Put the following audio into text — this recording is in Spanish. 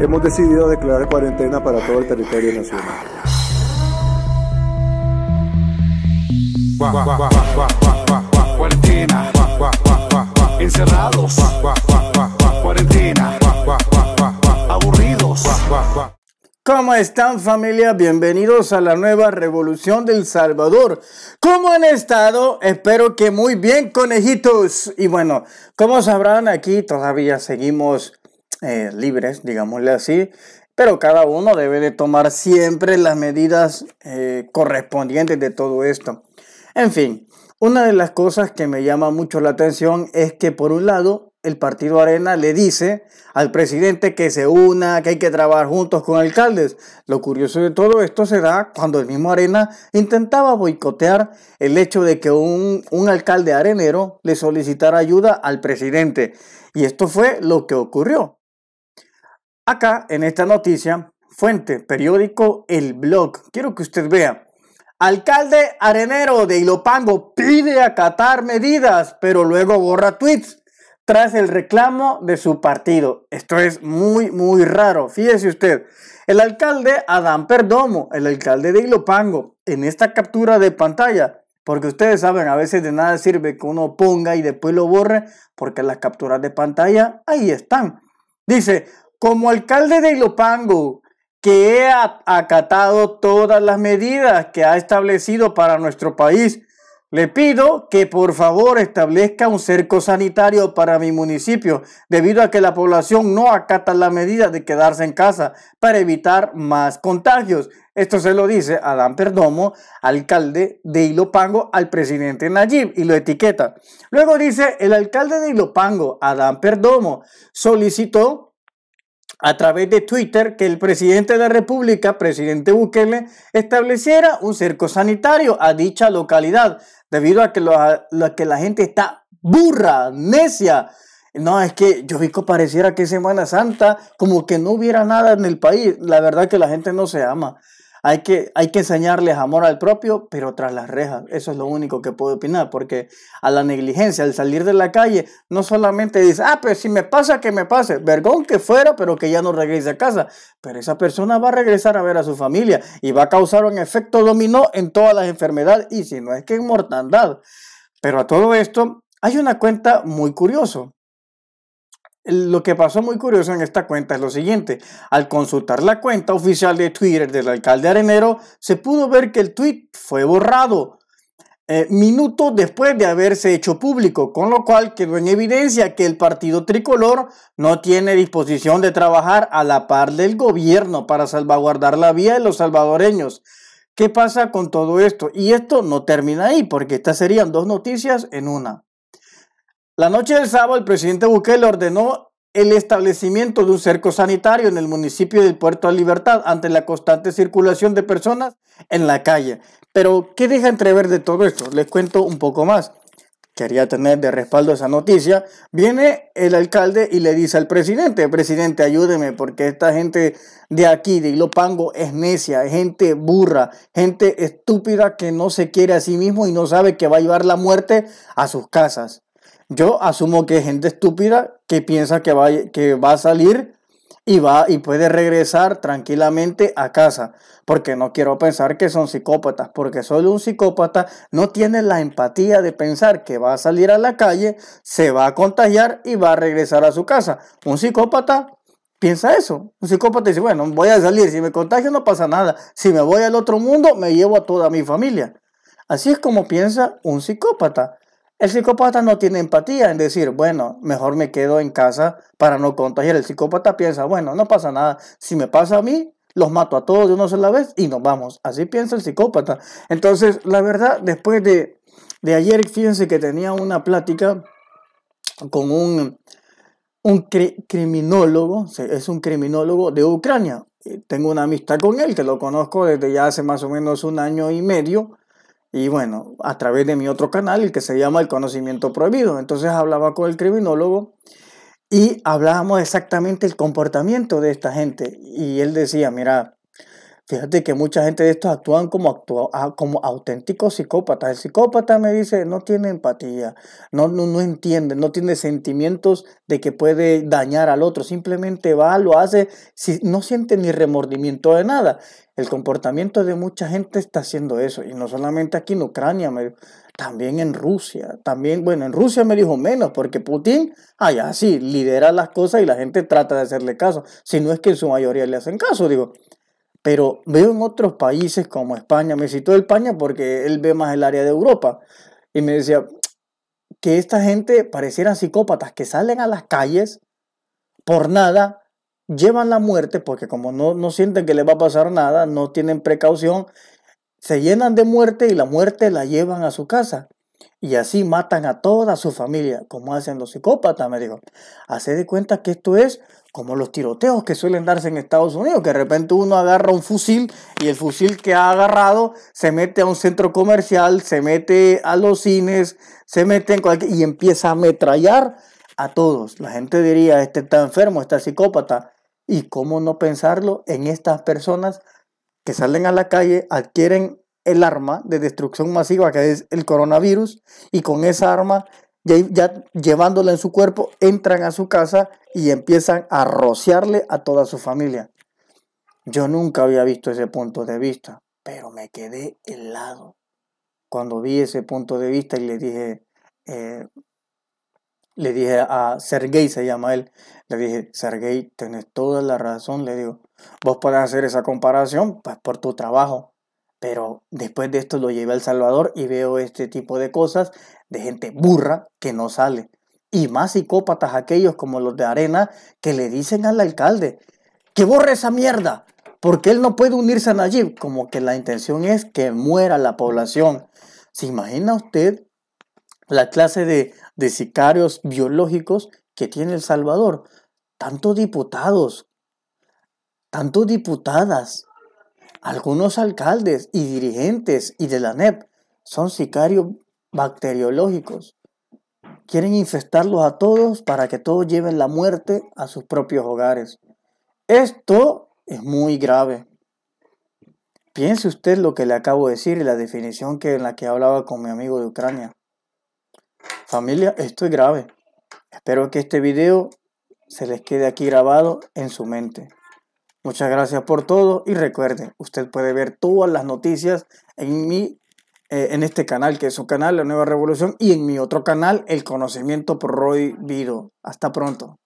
Hemos decidido declarar cuarentena para todo el territorio nacional. encerrados, aburridos. ¿Cómo están familia? Bienvenidos a la nueva revolución del Salvador. ¿Cómo han estado? Espero que muy bien, conejitos. Y bueno, como sabrán, aquí todavía seguimos eh, libres, digámosle así, pero cada uno debe de tomar siempre las medidas eh, correspondientes de todo esto. En fin, una de las cosas que me llama mucho la atención es que por un lado el partido Arena le dice al presidente que se una, que hay que trabajar juntos con alcaldes. Lo curioso de todo esto se da cuando el mismo Arena intentaba boicotear el hecho de que un, un alcalde arenero le solicitara ayuda al presidente. Y esto fue lo que ocurrió. Acá en esta noticia, fuente, periódico El Blog. Quiero que usted vea. Alcalde Arenero de Ilopango pide acatar medidas, pero luego borra tweets tras el reclamo de su partido. Esto es muy, muy raro. Fíjese usted, el alcalde Adán Perdomo, el alcalde de Ilopango, en esta captura de pantalla, porque ustedes saben, a veces de nada sirve que uno ponga y después lo borre, porque las capturas de pantalla ahí están. Dice, como alcalde de Ilopango, que he acatado todas las medidas que ha establecido para nuestro país, le pido que por favor establezca un cerco sanitario para mi municipio, debido a que la población no acata la medida de quedarse en casa para evitar más contagios. Esto se lo dice Adán Perdomo, alcalde de Ilopango, al presidente Nayib y lo etiqueta. Luego dice, el alcalde de Ilopango, Adán Perdomo, solicitó a través de Twitter que el presidente de la República, presidente Bukele, estableciera un cerco sanitario a dicha localidad, debido a que, lo, que la gente está burra, necia. No, es que yo vi que pareciera que Semana Santa como que no hubiera nada en el país. La verdad que la gente no se ama. Hay que, hay que enseñarles amor al propio, pero tras las rejas. Eso es lo único que puedo opinar, porque a la negligencia, al salir de la calle, no solamente dice, ah, pero si me pasa, que me pase. Vergón que fuera, pero que ya no regrese a casa. Pero esa persona va a regresar a ver a su familia y va a causar un efecto dominó en todas las enfermedades y si no es que en mortandad. Pero a todo esto, hay una cuenta muy curioso. Lo que pasó muy curioso en esta cuenta es lo siguiente. Al consultar la cuenta oficial de Twitter del alcalde Arenero, se pudo ver que el tweet fue borrado eh, minutos después de haberse hecho público, con lo cual quedó en evidencia que el partido tricolor no tiene disposición de trabajar a la par del gobierno para salvaguardar la vida de los salvadoreños. ¿Qué pasa con todo esto? Y esto no termina ahí, porque estas serían dos noticias en una. La noche del sábado, el presidente Bukele ordenó el establecimiento de un cerco sanitario en el municipio del Puerto de Libertad ante la constante circulación de personas en la calle. Pero, ¿qué deja entrever de todo esto? Les cuento un poco más. Quería tener de respaldo esa noticia. Viene el alcalde y le dice al presidente, presidente, ayúdeme porque esta gente de aquí, de Ilopango, es necia, gente burra, gente estúpida que no se quiere a sí mismo y no sabe que va a llevar la muerte a sus casas. Yo asumo que gente estúpida que piensa que va, que va a salir y va y puede regresar tranquilamente a casa, porque no quiero pensar que son psicópatas, porque solo un psicópata no tiene la empatía de pensar que va a salir a la calle, se va a contagiar y va a regresar a su casa. Un psicópata piensa eso, un psicópata dice, bueno, voy a salir, si me contagio no pasa nada, si me voy al otro mundo me llevo a toda mi familia. Así es como piensa un psicópata. El psicópata no tiene empatía en decir, bueno, mejor me quedo en casa para no contagiar. El psicópata piensa, bueno, no pasa nada. Si me pasa a mí, los mato a todos de una sola vez y nos vamos. Así piensa el psicópata. Entonces, la verdad, después de, ayer, fíjense que tenía una plática con un, un criminólogo, es un criminólogo de Ucrania. Eh, tengo una amistad con él, que lo conozco desde ya hace más o menos un año y medio. Y bueno, a través de mi otro canal, el que se llama El Conocimiento Prohibido. Entonces hablaba con el criminólogo y hablábamos exactamente el comportamiento de esta gente. Y él decía, mira, Fíjate que mucha gente de estos actúan como, como auténticos psicópatas. El psicópata me dice, no tiene empatía, no, no, entiende, no tiene sentimientos de que puede dañar al otro. Simplemente va, lo hace, si, no siente ni remordimiento de nada. El comportamiento de mucha gente está haciendo eso. Y no solamente aquí en Ucrania, también en Rusia. También, bueno, en Rusia me dijo menos, porque Putin allá sí lidera las cosas y la gente trata de hacerle caso. Si no es que en su mayoría le hacen caso, digo. Pero veo en otros países como España, me citó España porque él ve más el área de Europa. Y me decía que esta gente parecieran psicópatas que salen a las calles por nada, llevan la muerte porque como no, no sienten que les va a pasar nada, no tienen precaución, se llenan de muerte y la muerte la llevan a su casa. Y así matan a toda su familia, como hacen los psicópatas, me dijo. Hace de cuenta que esto es como los tiroteos que suelen darse en Estados Unidos, que de repente uno agarra un fusil y el fusil que ha agarrado se mete a un centro comercial, se mete a los cines, se mete en cualquier... y empieza a ametrallar a todos. La gente diría, este está enfermo, está psicópata. ¿Y cómo no pensarlo en estas personas que salen a la calle, adquieren el arma de destrucción masiva que es el coronavirus y con esa arma ya, llevándola en su cuerpo, entran a su casa y empiezan a rociarle a toda su familia. Yo nunca había visto ese punto de vista, pero me quedé helado cuando vi ese punto de vista y le dije, eh, le dije a Sergei, se llama él, le dije, Sergei, tenés toda la razón, le digo, vos podés hacer esa comparación pues, por tu trabajo, pero después de esto lo llevé al El Salvador y veo este tipo de cosas de gente burra que no sale. Y más psicópatas aquellos como los de Arena que le dicen al alcalde que borre esa mierda porque él no puede unirse a Nayib. Como que la intención es que muera la población. ¿Se imagina usted la clase de, de sicarios biológicos que tiene El Salvador? Tantos diputados, tantos diputadas algunos alcaldes y dirigentes y de la NEP son sicarios bacteriológicos. Quieren infestarlos a todos para que todos lleven la muerte a sus propios hogares. Esto es muy grave. Piense usted lo que le acabo de decir y la definición que en la que hablaba con mi amigo de Ucrania. Familia, esto es grave. Espero que este video se les quede aquí grabado en su mente. Muchas gracias por todo y recuerde, usted puede ver todas las noticias en mi eh, en este canal que es su canal La Nueva Revolución y en mi otro canal El Conocimiento por Roy Vido. Hasta pronto.